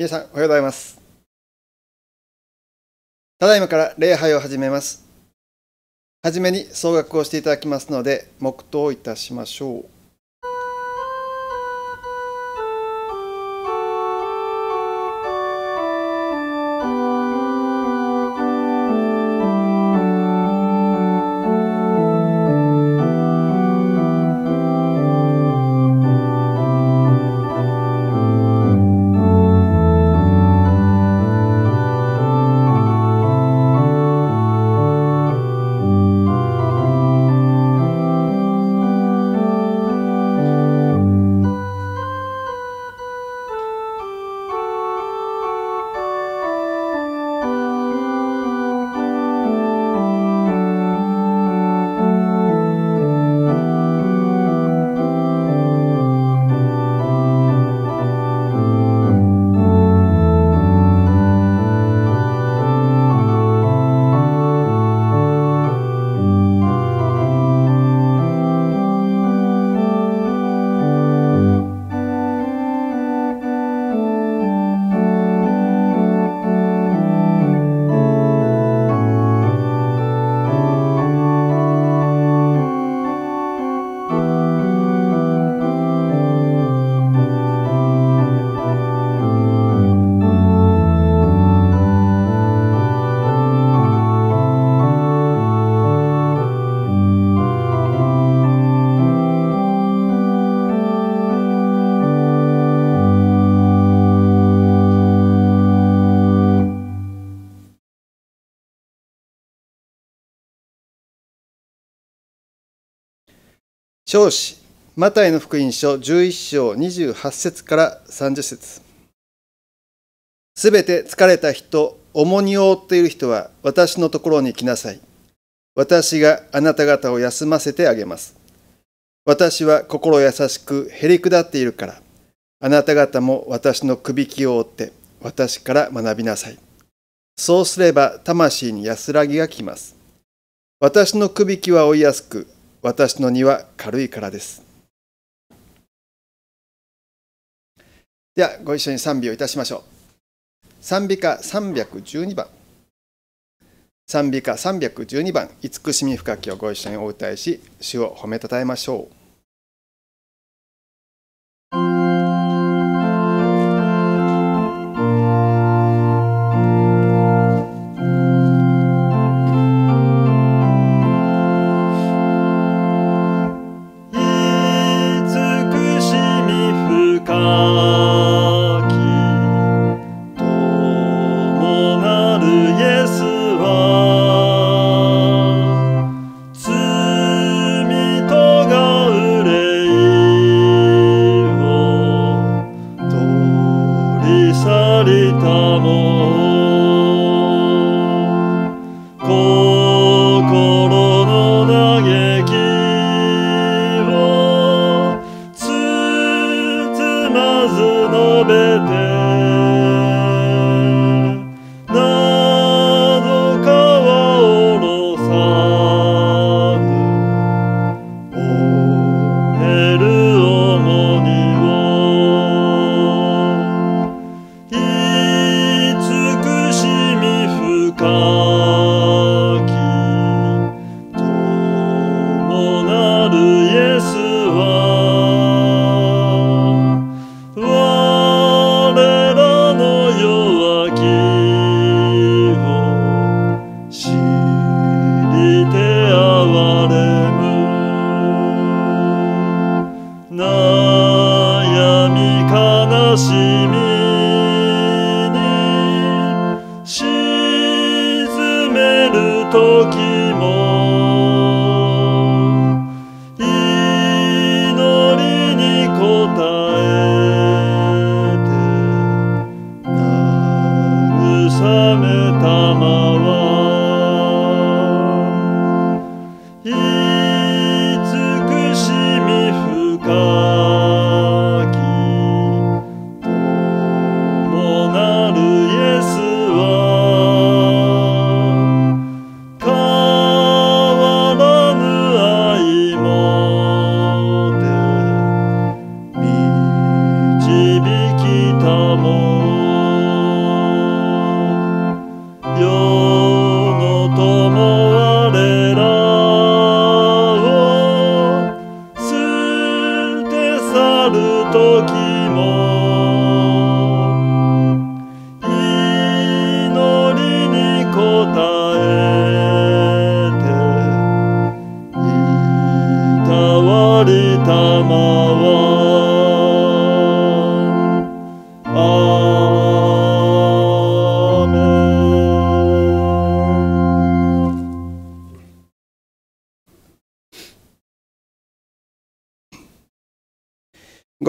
皆さん、おはようございます。ただいまから礼拝を始めます。はじめに総額をしていただきますので、黙祷いたしましょう。少子マタイの福音書11章28節から30節すべて疲れた人、重荷を負っている人は私のところに来なさい。私があなた方を休ませてあげます。私は心優しくへり下っているから、あなた方も私のくびきを負って私から学びなさい。そうすれば魂に安らぎが来ます。私のくびきは追いやすく、私の荷は軽いからです。では、ご一緒に賛美をいたしましょう。賛美歌312番。賛美歌312番、慈しみ深きをご一緒にお歌いし、主を褒めたたえましょう。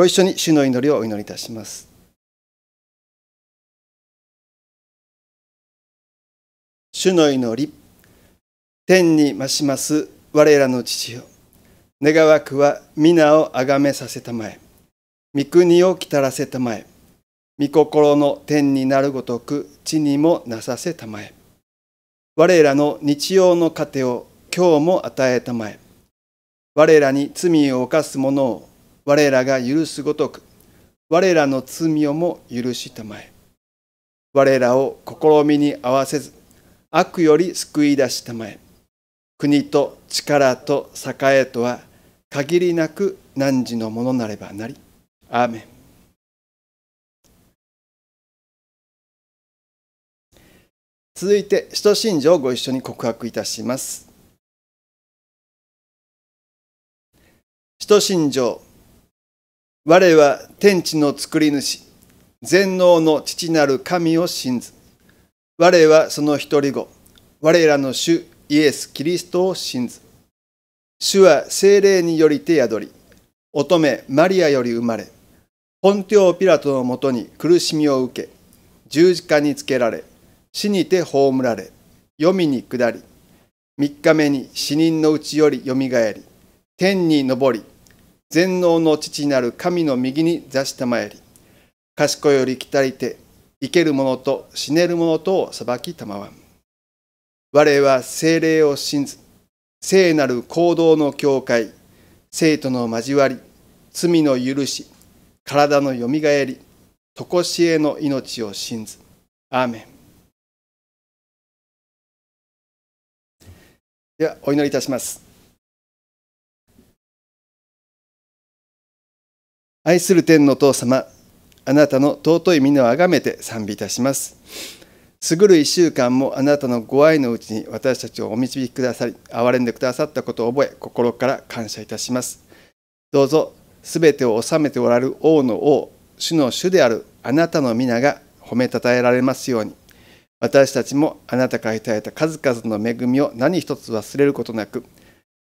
一緒に主の祈りをお祈りいたします。主の祈り、天に増します我らの父よ。願わくは皆をあがめさせたまえ。御国をきたらせたまえ。御心の天になるごとく地にもなさせたまえ。我らの日曜の糧を今日も与えたまえ。我らに罪を犯す者を我らが許すごとく、我らの罪をも許したまえ。我らを試みに合わせず、悪より救い出したまえ。国と力と栄えとは、限りなく汝のものなればなり。アーメン。続いて、使徒信条をご一緒に告白いたします。使徒信条我は天地の作り主、全能の父なる神を信ず。我はその一人子、我らの主イエス・キリストを信ず。主は精霊により手宿り、乙女マリアより生まれ、本領ピラトのもとに苦しみを受け、十字架につけられ、死にて葬られ、黄泉に下り、三日目に死人のうちよりよみがえり、天に昇り、全能の父なる神の右に座したまえり、賢より来たりて、生ける者と死ねる者とを裁きたまわん。我は精霊を信ず、聖なる行動の境界、生徒の交わり、罪の許し、体のよみがえり、とこしえの命を信ず。アーメンではお祈りいたします。愛する天の父様、あなたの尊い皆をあがめて賛美いたします。すぐる1週間もあなたのご愛のうちに私たちをお導きくださり、憐れんでくださったことを覚え、心から感謝いたします。どうぞ、すべてを治めておられる王の王、主の主であるあなたの皆が褒めたたえられますように、私たちもあなたからいただいた数々の恵みを何一つ忘れることなく、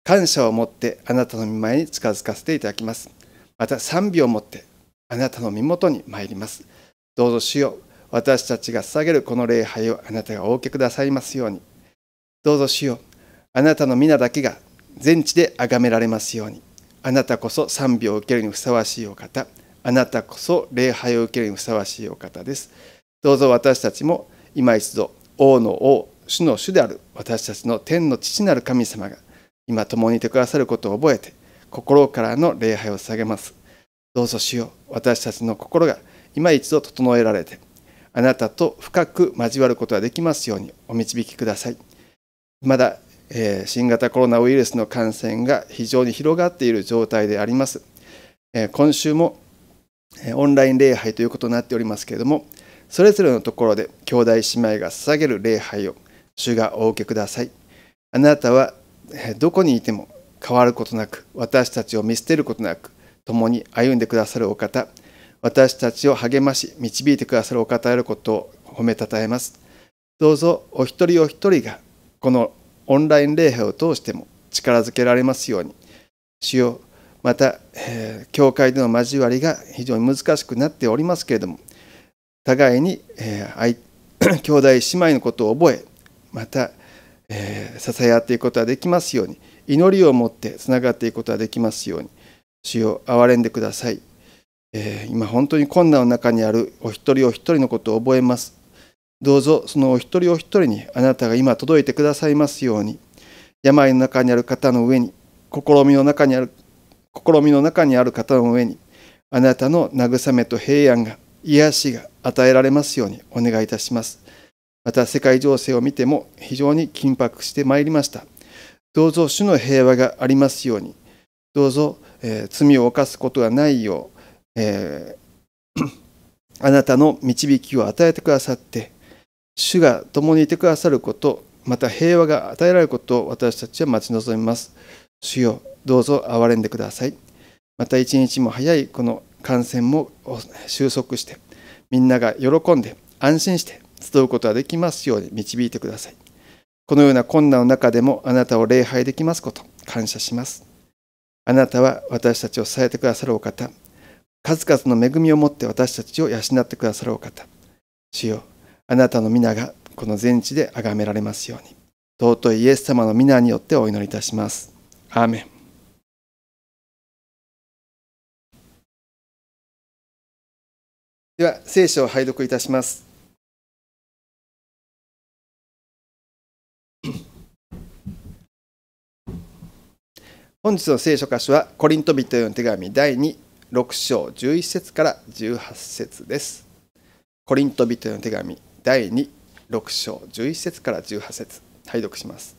感謝を持ってあなたの御前に近づかせていただきます。また賛美をもってあなたの身元に参ります。どうぞ主よ私たちが捧げるこの礼拝をあなたがお受けくださいますように。どうぞ主よあなたの皆だけが全地で崇められますように。あなたこそ賛美を受けるにふさわしいお方。あなたこそ礼拝を受けるにふさわしいお方です。どうぞ私たちも今一度王の王、主の主である私たちの天の父なる神様が今共にいてくださることを覚えて心からの礼拝を捧げます。どうぞしよう、私たちの心が今一度整えられて、あなたと深く交わることができますようにお導きください。まだ、えー、新型コロナウイルスの感染が非常に広がっている状態であります。えー、今週も、えー、オンライン礼拝ということになっておりますけれども、それぞれのところで兄弟姉妹が捧げる礼拝を主がお受けください。あなたはどこにいても変わることなく私たちを見捨てることなく共に歩んでくださるお方私たちを励まし導いてくださるお方であることを褒めたたえますどうぞお一人お一人がこのオンライン礼拝を通しても力づけられますように主よまた、えー、教会での交わりが非常に難しくなっておりますけれども互いに、えー、兄弟姉妹のことを覚えまた、えー、支え合っていくことができますように祈りを持ってつながっていくことができますように主を憐れんでください、えー、今本当に困難の中にあるお一人お一人のことを覚えますどうぞそのお一人お一人にあなたが今届いてくださいますように病の中にある方の上に試みの中にある試みの中にある方の上にあなたの慰めと平安が癒しが与えられますようにお願いいたしますまた世界情勢を見ても非常に緊迫してまいりましたどうぞ主の平和がありますように、どうぞ、えー、罪を犯すことがないよう、えー、あなたの導きを与えてくださって、主が共にいてくださること、また平和が与えられることを私たちは待ち望みます。主よ、どうぞ憐れんでください。また一日も早いこの感染も収束して、みんなが喜んで安心して集うことができますように導いてください。このような困難の中でもあなたを礼拝できますこと、感謝します。あなたは私たちを支えてくださるお方、数々の恵みを持って私たちを養ってくださるお方。主よ、あなたの皆がこの全地で崇められますように。尊いイエス様の皆によってお祈りいたします。アーメン。では聖書を拝読いたします。本日の聖書箇所はコリント人への手紙第26章11節から18節です。コリント人への手紙第26章11節から18節拝読します。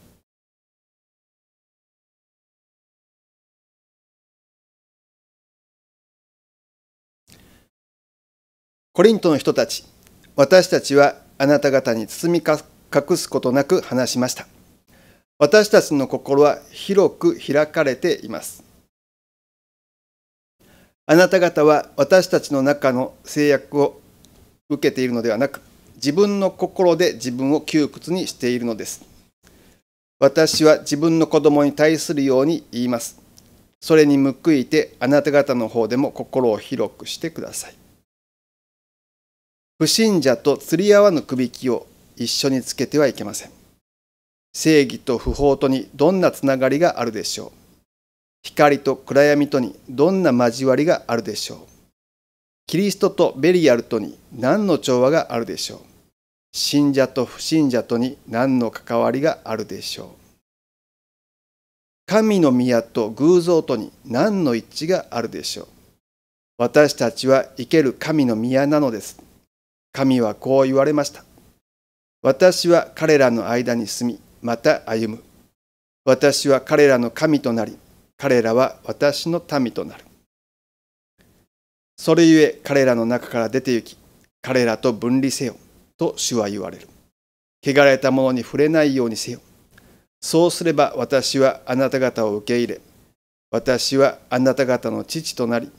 コリントの人たち、私たちはあなた方に包み隠すことなく話しました。私たちの心は広く開かれています。あなた方は私たちの中の制約を受けているのではなく、自分の心で自分を窮屈にしているのです。私は自分の子供に対するように言います。それに報いてあなた方の方でも心を広くしてください。不信者と釣り合わぬくびきを一緒につけてはいけません。正義と不法とにどんなつながりがあるでしょう光と暗闇とにどんな交わりがあるでしょうキリストとベリアルとに何の調和があるでしょう信者と不信者とに何の関わりがあるでしょう神の宮と偶像とに何の一致があるでしょう私たちは生ける神の宮なのです。神はこう言われました。私は彼らの間に住み、また歩む。私は彼らの神となり、彼らは私の民となる。それゆえ彼らの中から出て行き、彼らと分離せよ、と主は言われる。汚れたものに触れないようにせよ。そうすれば私はあなた方を受け入れ、私はあなた方の父となり、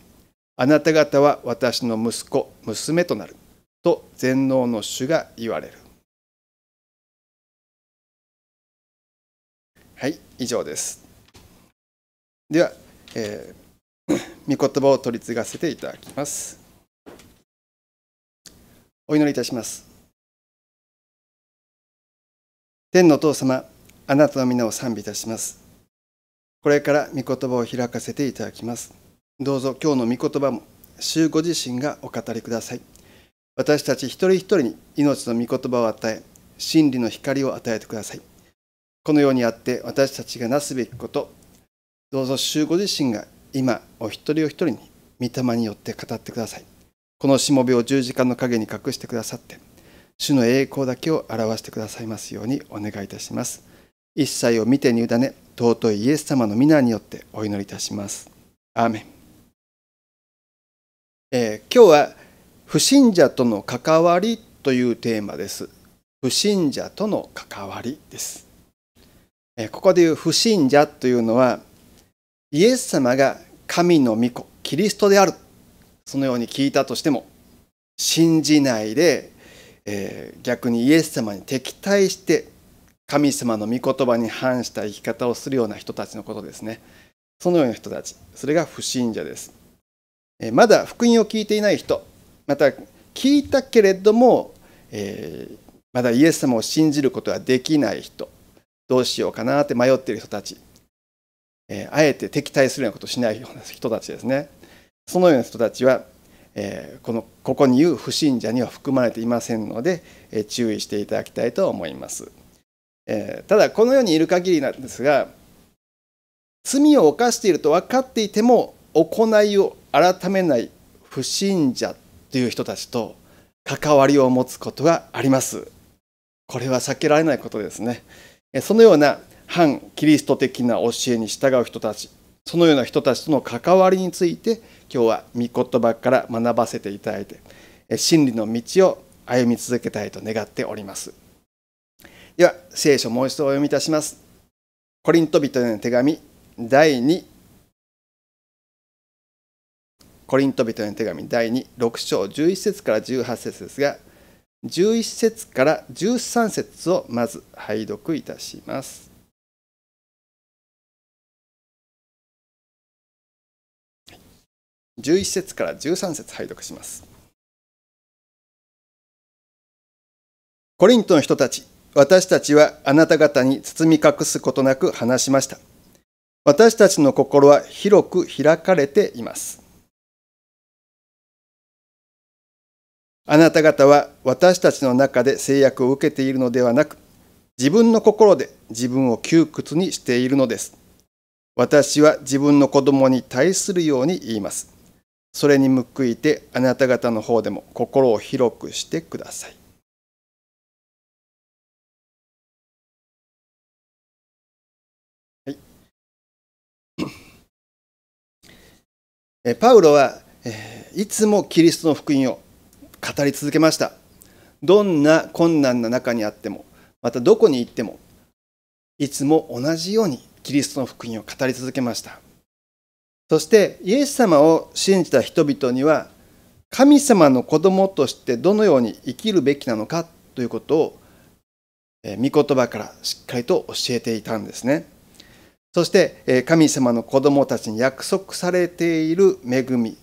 あなた方は私の息子、娘となる。と全能の主が言われる。はい、以上です。では、えー、御 言葉を取り継がせていただきます。お祈りいたします。天のお父様、あなたの皆を賛美いたします。これから御言葉を開かせていただきます。どうぞ今日の御言葉も、主ご自身がお語りください。私たち一人一人に命の御言葉を与え、真理の光を与えてください。このようにあって私たちがなすべきことどうぞ主ご自身が今お一人お一人に御霊によって語ってくださいこのしもべを十字架の陰に隠してくださって主の栄光だけを表してくださいますようにお願いいたします一切を見てに委ね尊いイエス様の皆によってお祈りいたしますアーメン、えー、今日は不信者との関わりというテーマです不信者との関わりですここでいう不信者というのは、イエス様が神の御子、キリストである。そのように聞いたとしても、信じないで、えー、逆にイエス様に敵対して、神様の御言葉に反した生き方をするような人たちのことですね。そのような人たち、それが不信者です。えー、まだ福音を聞いていない人、また聞いたけれども、えー、まだイエス様を信じることはできない人、どうしようかなって迷っている人たち、えー、あえて敵対するようなことをしないような人たちですねそのような人たちは、えー、このここに言う不信者には含まれていませんので、えー、注意していただきたいと思います、えただこの世にいる限りなんですが罪を犯していると分かっていても行いを改めない不信者という人たちと関わりを持つことがありますこれは避けられないことですね。そのような反キリスト的な教えに従う人たちそのような人たちとの関わりについて今日は御言葉から学ばせていただいて真理の道を歩み続けたいと願っておりますでは聖書もう一度お読みいたしますコリント人への手紙第2コリント人への手紙第26章11節から18節ですが「11節から13節をまず拝読いたします。11節から13節拝読します。コリントの人たち、私たちはあなた方に包み隠すことなく話しました。私たちの心は広く開かれています。あなた方は私たちの中で制約を受けているのではなく、自分の心で自分を窮屈にしているのです。私は自分の子供に対するように言います。それに報いてあなた方の方でも心を広くしてください。はい、パウロは、えいつもキリストの福音を語り続けましたどんな困難な中にあってもまたどこに行ってもいつも同じようにキリストの福音を語り続けましたそしてイエス様を信じた人々には神様の子供としてどのように生きるべきなのかということを御言葉からしっかりと教えていたんですねそして神様の子供たちに約束されている恵み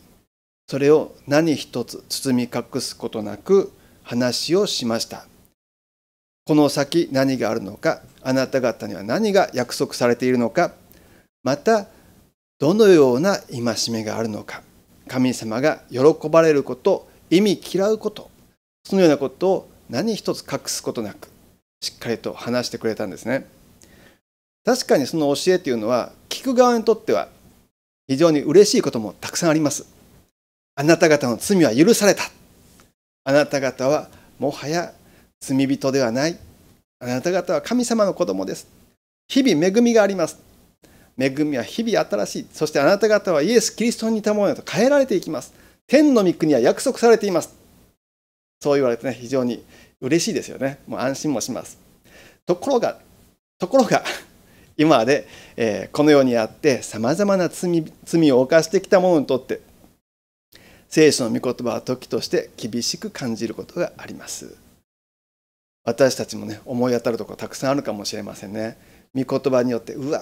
それを何一つ包み隠すことなく話をしました。この先何があるのか、あなた方には何が約束されているのか、またどのような戒めがあるのか、神様が喜ばれること、意味嫌うこと、そのようなことを何一つ隠すことなく、しっかりと話してくれたんですね。確かにその教えというのは聞く側にとっては非常に嬉しいこともたくさんあります。あなた方の罪は許された。あなた方はもはや罪人ではない。あなた方は神様の子供です。日々恵みがあります。恵みは日々新しい。そしてあなた方はイエス・キリストに似たものへと変えられていきます。天の御国は約束されています。そう言われてね、非常に嬉しいですよね。もう安心もします。ところが、ところが、今まで、えー、この世にあってさまざまな罪罪を犯してきた者にとって聖書の御言葉は時として厳しく感じることがあります。私たちもね、思い当たるところたくさんあるかもしれませんね。御言葉によって、うわ、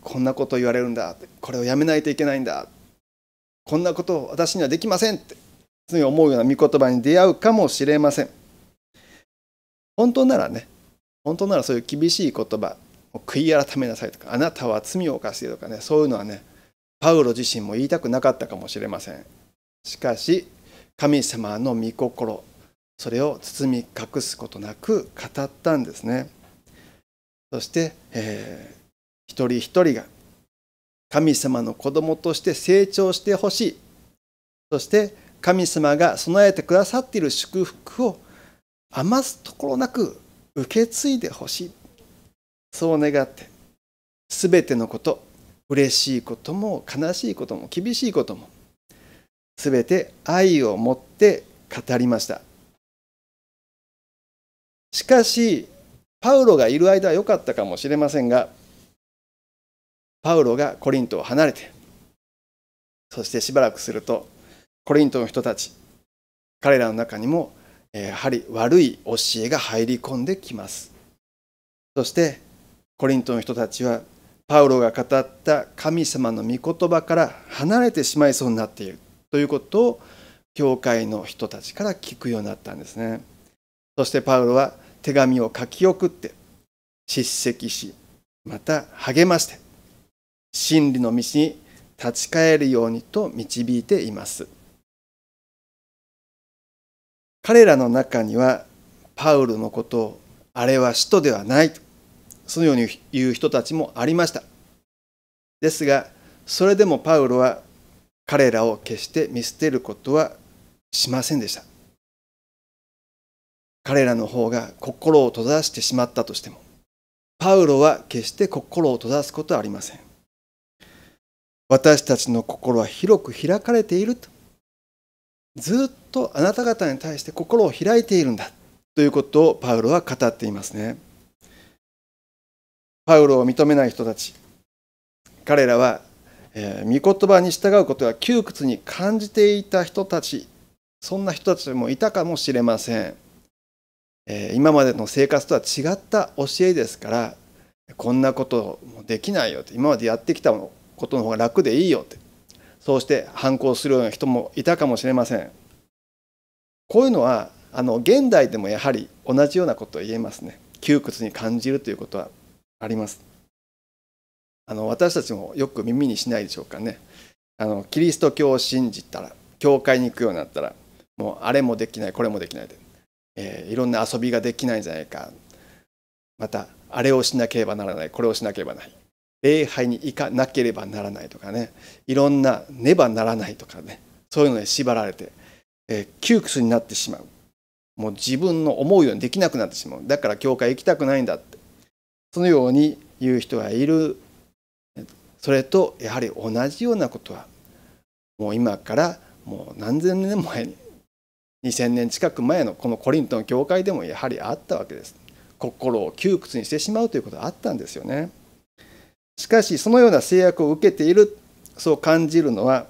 こんなこと言われるんだ、これをやめないといけないんだ、こんなことを私にはできませんって、常に思うような御言葉に出会うかもしれません。本当ならね、本当ならそういう厳しい言葉、悔い改めなさいとか、あなたは罪を犯してとかね、そういうのはね、パウロ自身も言いたくなかったかもしれません。しかし神様の御心それを包み隠すことなく語ったんですねそして、えー、一人一人が神様の子供として成長してほしいそして神様が備えてくださっている祝福を余すところなく受け継いでほしいそう願って全てのこと嬉しいことも悲しいことも厳しいこともすべて愛を持って語りましたしかしパウロがいる間は良かったかもしれませんがパウロがコリントを離れてそしてしばらくするとコリントの人たち彼らの中にもやはり悪い教えが入り込んできますそしてコリントの人たちはパウロが語った神様の御言葉から離れてしまいそうになっているということを教会の人たちから聞くようになったんですね。そしてパウロは手紙を書き送って叱責しまた励まして真理の道に立ち返るようにと導いています。彼らの中にはパウルのことをあれは使徒ではないそのように言う人たちもありました。ですがそれでもパウロは彼らを決して見捨てることはしませんでした。彼らの方が心を閉ざしてしまったとしても、パウロは決して心を閉ざすことはありません。私たちの心は広く開かれていると。ずっとあなた方に対して心を開いているんだということをパウロは語っていますね。パウロを認めない人たち、彼らはえ御言葉に従うことが窮屈に感じていた人たちそんな人たちもいたかもしれません、え今までの生活とは違った教えですからこんなことできないよって今までやってきたことの方が楽でいいよってそうして反抗するような人もいたかもしれませんこういうのはあの現代でもやはり同じようなことを言えますね窮屈に感じるということはありますあの私たちもよく耳にしないでしょうかねあのキリスト教を信じたら教会に行くようになったらもうあれもできないこれもできないで、えー、いろんな遊びができないんじゃないかまたあれをしなければならないこれをしなければない礼拝に行かなければならないとかねいろんなねばならないとかねそういうので縛られて、えー、窮屈になってしまうもう自分の思うようにできなくなってしまうだから教会行きたくないんだってそのように言う人がいるそれとやはり同じようなことはもう今からもう何千年前に2000年近く前のこのコリントの教会でもやはりあったわけです。心を窮屈にしてしまうということはあったんですよね。しかしそのような制約を受けているそう感じるのは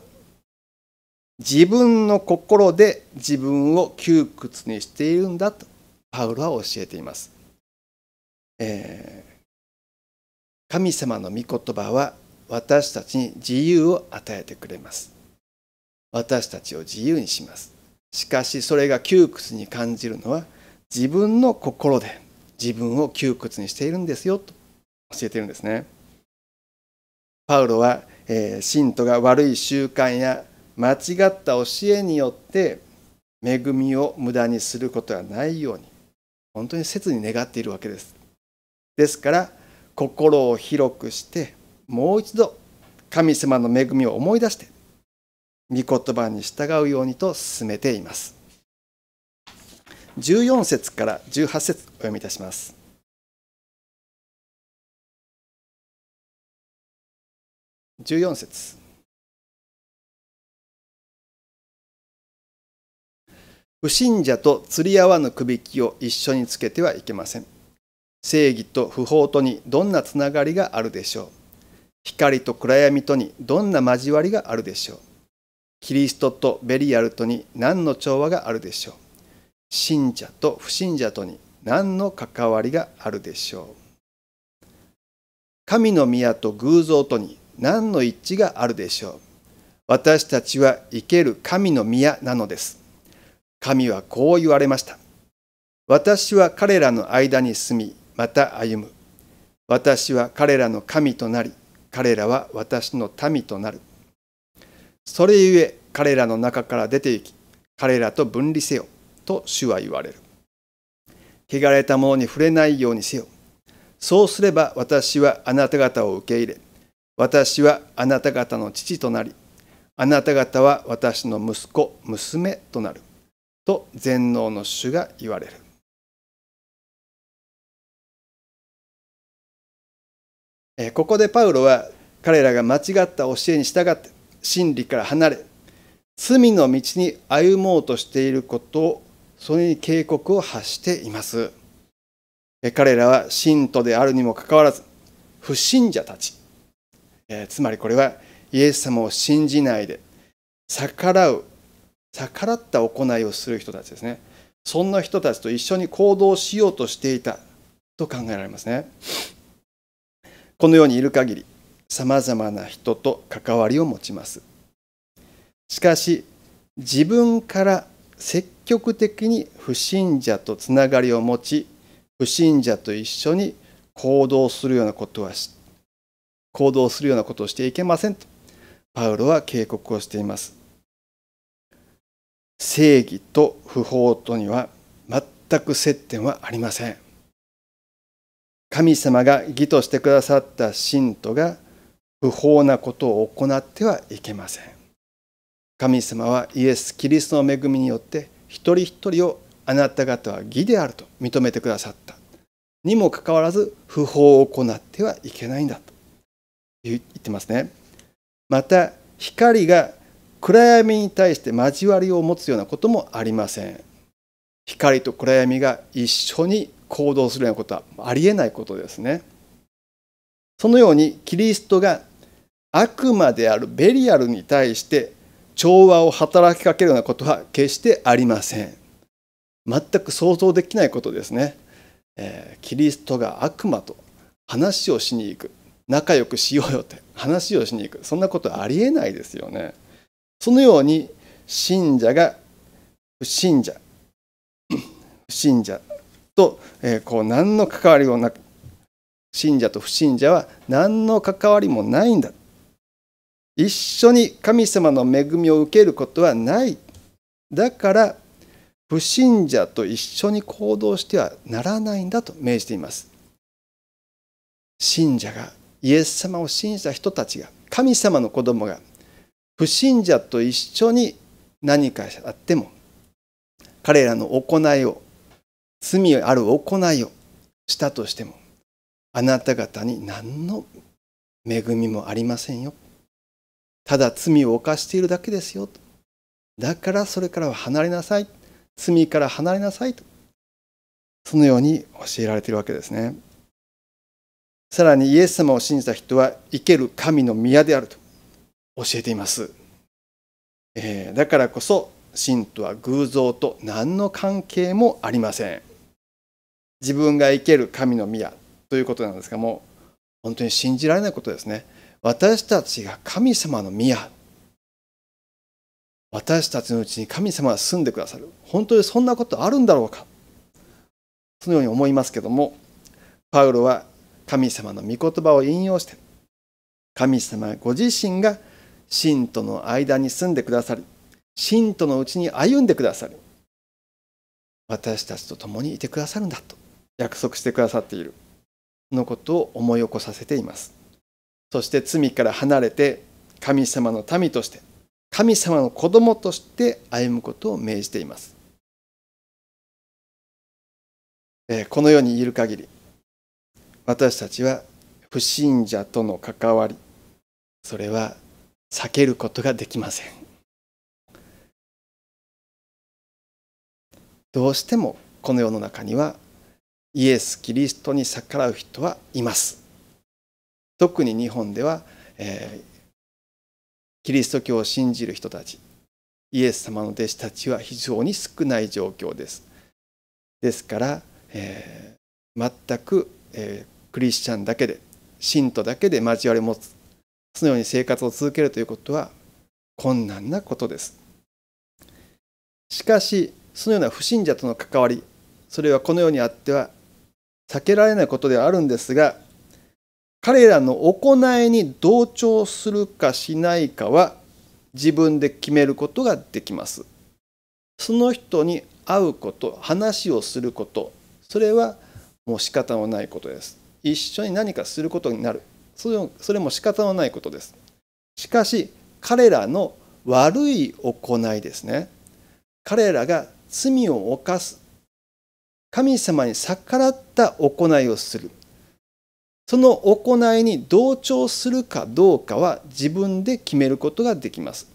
自分の心で自分を窮屈にしているんだとパウロは教えています。えー、神様の御言葉は私たちに自由を与えてくれます。私たちを自由にします。しかしそれが窮屈に感じるのは自分の心で自分を窮屈にしているんですよと教えているんですね。パウロは、えー、信徒が悪い習慣や間違った教えによって恵みを無駄にすることはないように本当に切に願っているわけです。ですから心を広くしてもう一度神様の恵みを思い出して御言葉に従うようにと進めています14節から18節お読みいたします14節不信者と釣り合わぬくびきを一緒につけてはいけません。正義と不法とにどんなつながりがあるでしょう。光と暗闇とにどんな交わりがあるでしょうキリストとベリアルとに何の調和があるでしょう信者と不信者とに何の関わりがあるでしょう神の宮と偶像とに何の一致があるでしょう私たちは生ける神の宮なのです。神はこう言われました。私は彼らの間に住み、また歩む。私は彼らの神となり、彼らは私の民となる。それゆえ彼らの中から出て行き、彼らと分離せよ、と主は言われる。汚れたものに触れないようにせよ。そうすれば私はあなた方を受け入れ、私はあなた方の父となり、あなた方は私の息子、娘となる。と全能の主が言われる。ここでパウロは彼らが間違った教えに従って真理から離れ罪の道に歩もうとしていることをそれに警告を発しています彼らは信徒であるにもかかわらず不信者たちつまりこれはイエス様を信じないで逆らう逆らった行いをする人たちですねそんな人たちと一緒に行動しようとしていたと考えられますね。この世にいる限りさまざまな人と関わりを持ちますしかし自分から積極的に不信者とつながりを持ち不信者と一緒に行動するようなことは行動するようなことをしていけませんとパウロは警告をしています正義と不法とには全く接点はありません神様が義としてくださった信徒が不法なことを行ってはいけません。神様はイエス・キリストの恵みによって一人一人をあなた方は義であると認めてくださった。にもかかわらず不法を行ってはいけないんだと言ってますね。また光が暗闇に対して交わりを持つようなこともありません。光と暗闇が一緒に行動するようなことはありえないことですね。そのようにキリストが悪魔であるベリアルに対して調和を働きかけるようなことは決してありません。全く想像できないことですね。えー、キリストが悪魔と話をしに行く仲良くしようよって話をしに行くそんなことはありえないですよね。そのように信者が不信者 不信者と、えこう何の関わりもなく信者と不信者は何の関わりもないんだ一緒に神様の恵みを受けることはないだから不信者と一緒に行動してはならないんだと命じています信者がイエス様を信じた人たちが神様の子供が不信者と一緒に何かあっても彼らの行いを罪ある行いをしたとしてもあなた方に何の恵みもありませんよ。ただ罪を犯しているだけですよ。だからそれからは離れなさい。罪から離れなさいと。そのように教えられているわけですね。さらにイエス様を信じた人は生ける神の宮であると教えています。えー、だからこそ信徒は偶像と何の関係もありません。自分が生ける神の宮ということなんですがもう本当に信じられないことですね私たちが神様の宮私たちのうちに神様が住んでくださる本当にそんなことあるんだろうかそのように思いますけどもパウロは神様の御言葉を引用して神様ご自身が信徒の間に住んでくださり信徒のうちに歩んでくださり私たちと共にいてくださるんだと約束してくださっているのことを思い起こさせていますそして罪から離れて神様の民として神様の子供として歩むことを命じていますこの世にいる限り私たちは不信者との関わりそれは避けることができませんどうしてもこの世の中にはイエス・キリストに逆らう人はいます。特に日本では、えー、キリスト教を信じる人たち、イエス様の弟子たちは非常に少ない状況です。ですから、えー、全く、えー、クリスチャンだけで、信徒だけで交わりを持つ、そのように生活を続けるということは困難なことです。しかし、そのような不信者との関わり、それはこの世にあっては避けられないことではあるんですが彼らの行いに同調するかしないかは自分で決めることができます。その人に会うこと話をすることそれはもう仕方のないことです。一緒に何かすることになるそれそれも仕方のないことです。しかし彼らの悪い行いですね彼らが罪を犯す神様に逆らった行いをするその行いに同調するかどうかは自分で決めることができます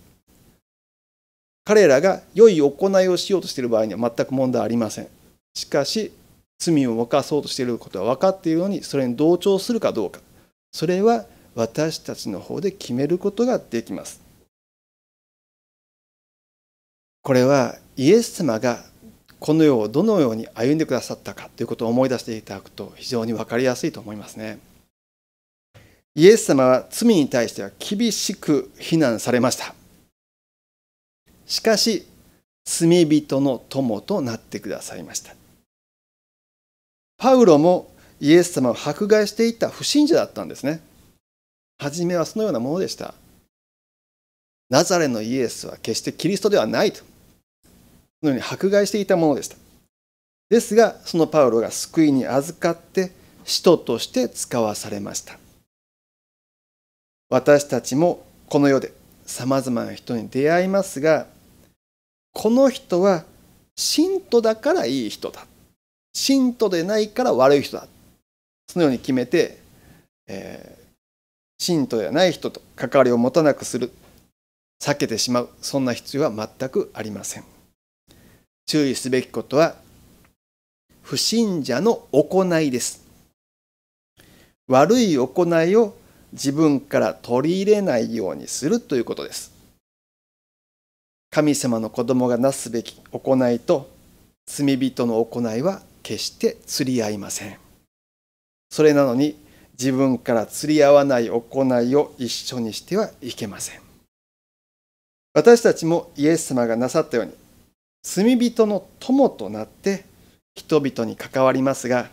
彼らが良い行いをしようとしている場合には全く問題ありませんしかし罪を犯そうとしていることは分かっているのにそれに同調するかどうかそれは私たちの方で決めることができますこれはイエス様がこの世をどのように歩んでくださったかということを思い出していただくと非常に分かりやすいと思いますね。イエス様は罪に対しては厳しく非難されました。しかし、罪人の友となってくださいました。パウロもイエス様を迫害していた不信者だったんですね。初めはそのようなものでした。ナザレのイエスは決してキリストではないと。のように迫害していたものでした。ですが、そのパウロが救いに預かって、使徒として使わされました。私たちもこの世で様々な人に出会いますが、この人は信徒だからいい人だ。信徒でないから悪い人だ。そのように決めて、えー、信徒ではない人と関わりを持たなくする避けてしまうそんな必要は全くありません。注意すべきことは、不信者の行いです。悪い行いを自分から取り入れないようにするということです。神様の子供がなすべき行いと罪人の行いは決して釣り合いません。それなのに自分から釣り合わない行いを一緒にしてはいけません。私たちもイエス様がなさったように罪人の友となって人々に関わりますが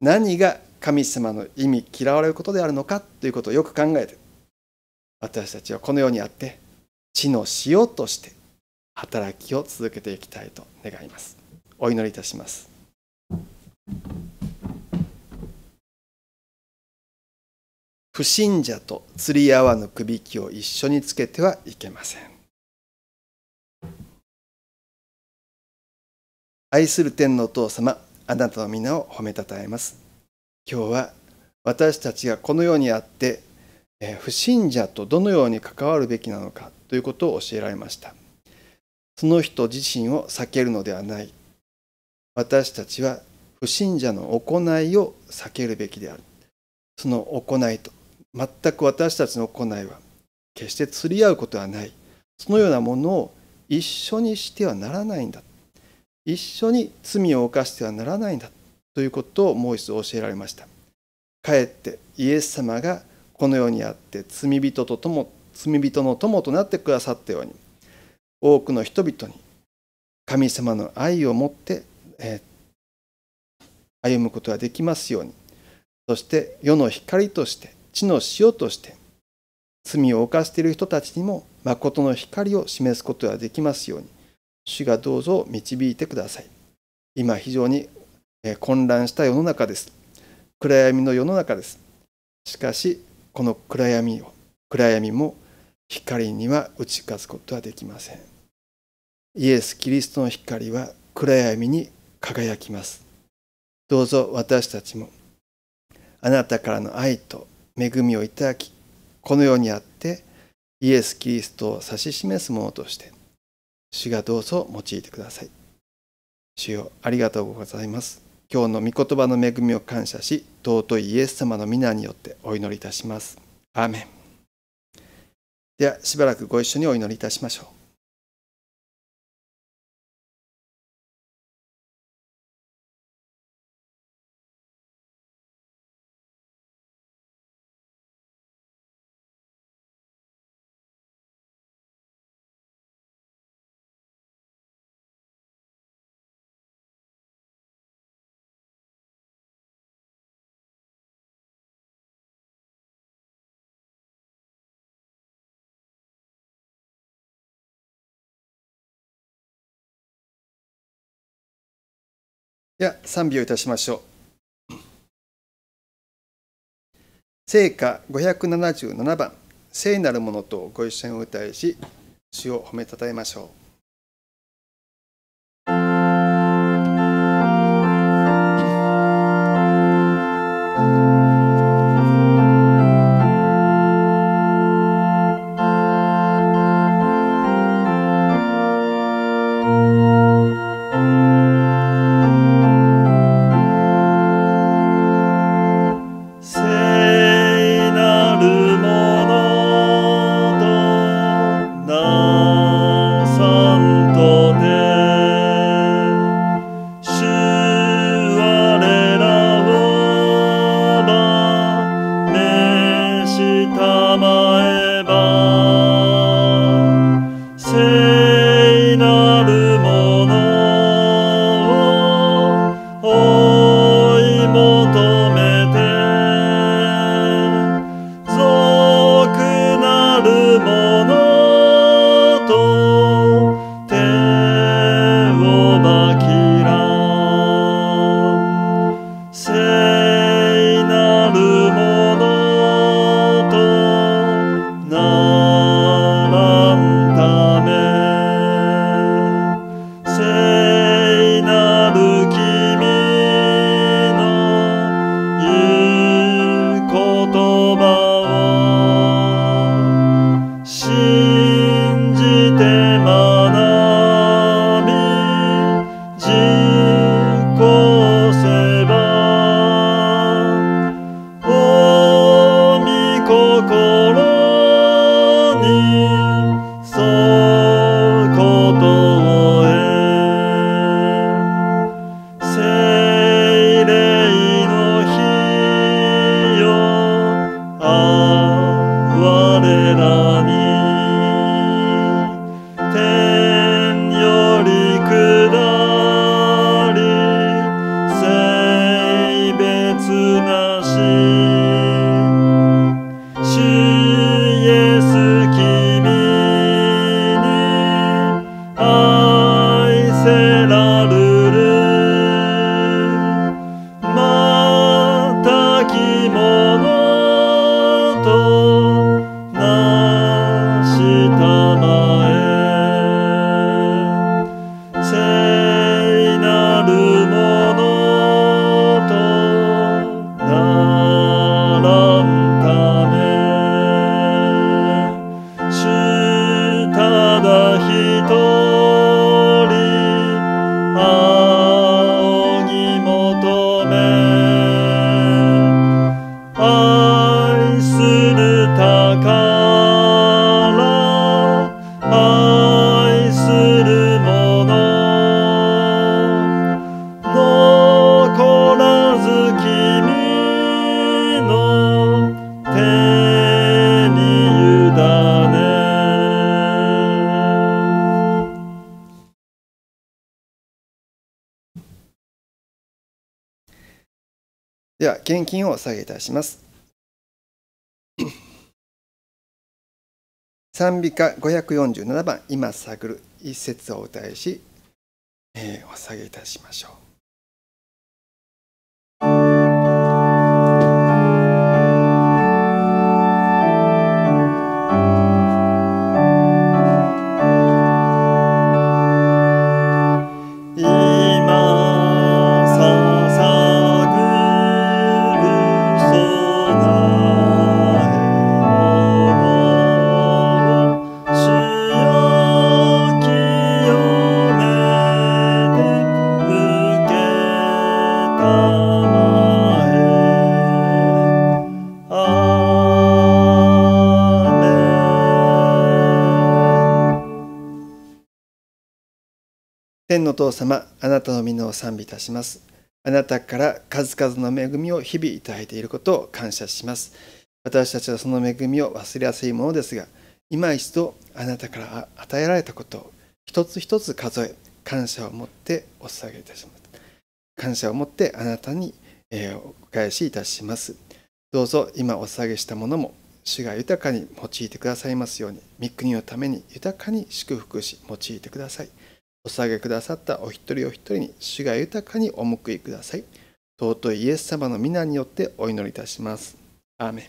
何が神様の意味嫌われることであるのかということをよく考えて私たちはこのようにあって地の塩として働きを続けていきたいと願いますお祈りいたします不信者と釣り合わぬくびきを一緒につけてはいけません愛する天のお父様、あなたの皆を褒めたたえます。今日は私たちがこの世にあって、不信者とどのように関わるべきなのかということを教えられました。その人自身を避けるのではない。私たちは不信者の行いを避けるべきである。その行いと、全く私たちの行いは、決して釣り合うことはない。そのようなものを一緒にしてはならないんだ。一緒に罪を犯してはならないんだということをもう一度教えられました。かえってイエス様がこの世にあって罪人と共罪人の友となってくださったように多くの人々に神様の愛を持って、えー、歩むことができますようにそして世の光として地の塩として罪を犯している人たちにも誠の光を示すことができますように主がどうぞ導いてください。今非常に混乱した世の中です。暗闇の世の中です。しかし、この暗闇を、暗闇も光には打ち勝つことはできません。イエス・キリストの光は暗闇に輝きます。どうぞ私たちも、あなたからの愛と恵みをいただき、この世にあって、イエス・キリストを指し示すものとして、主がどうぞ用いてください。主よありがとうございます。今日の御言葉の恵みを感謝し、尊いイエス様の皆によってお祈りいたします。アーメン。ではしばらくご一緒にお祈りいたしましょう。では賛美をいたしましょう。聖歌577番、聖なるものとご一緒にお歌いし、主を褒めたたえましょう。では、献金をお下げいたします。賛美歌547番、今探る一節をお歌いし、えー、お下げいたしましょう。天の父様、あなたの皆を賛美いたします。あなたから数々の恵みを日々いただいていることを感謝します。私たちはその恵みを忘れやすいものですが、今一度あなたから与えられたことを一つ一つ数え、感謝を持ってお捧げいたします。感謝を持ってあなたにお返しいたします。どうぞ今お捧げしたものも主が豊かに用いてくださいますように、御国のために豊かに祝福し、用いてください。お下げくださったお一人お一人に主が豊かにお報いください。尊いイエス様の皆によってお祈りいたします。アーメン。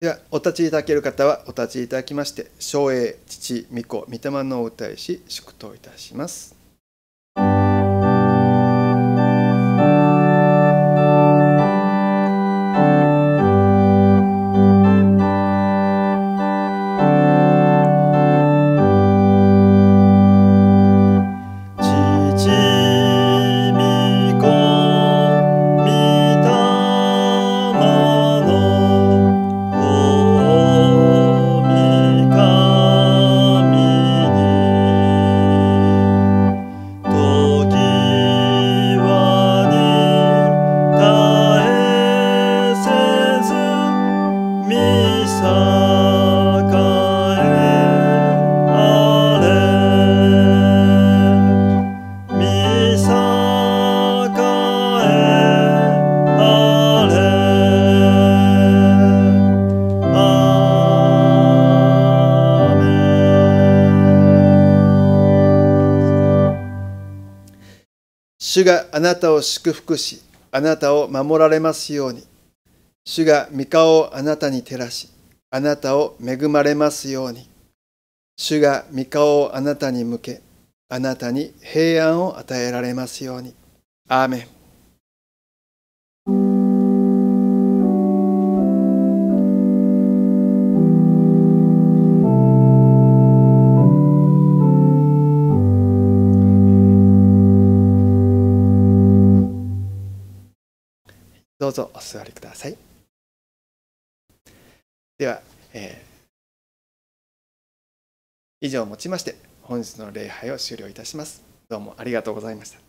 では、お立ちいただける方はお立ちいただきまして、昭栄、父、御子、御霊のお歌いし、祝祷いたします。主があなたを祝福し、あなたを守られますように。主が御顔をあなたに照らし、あなたを恵まれますように。主が御顔をあなたに向け、あなたに平安を与えられますように。アーメン。ぞお座りくださいでは、えー、以上をもちまして本日の礼拝を終了いたしますどうもありがとうございました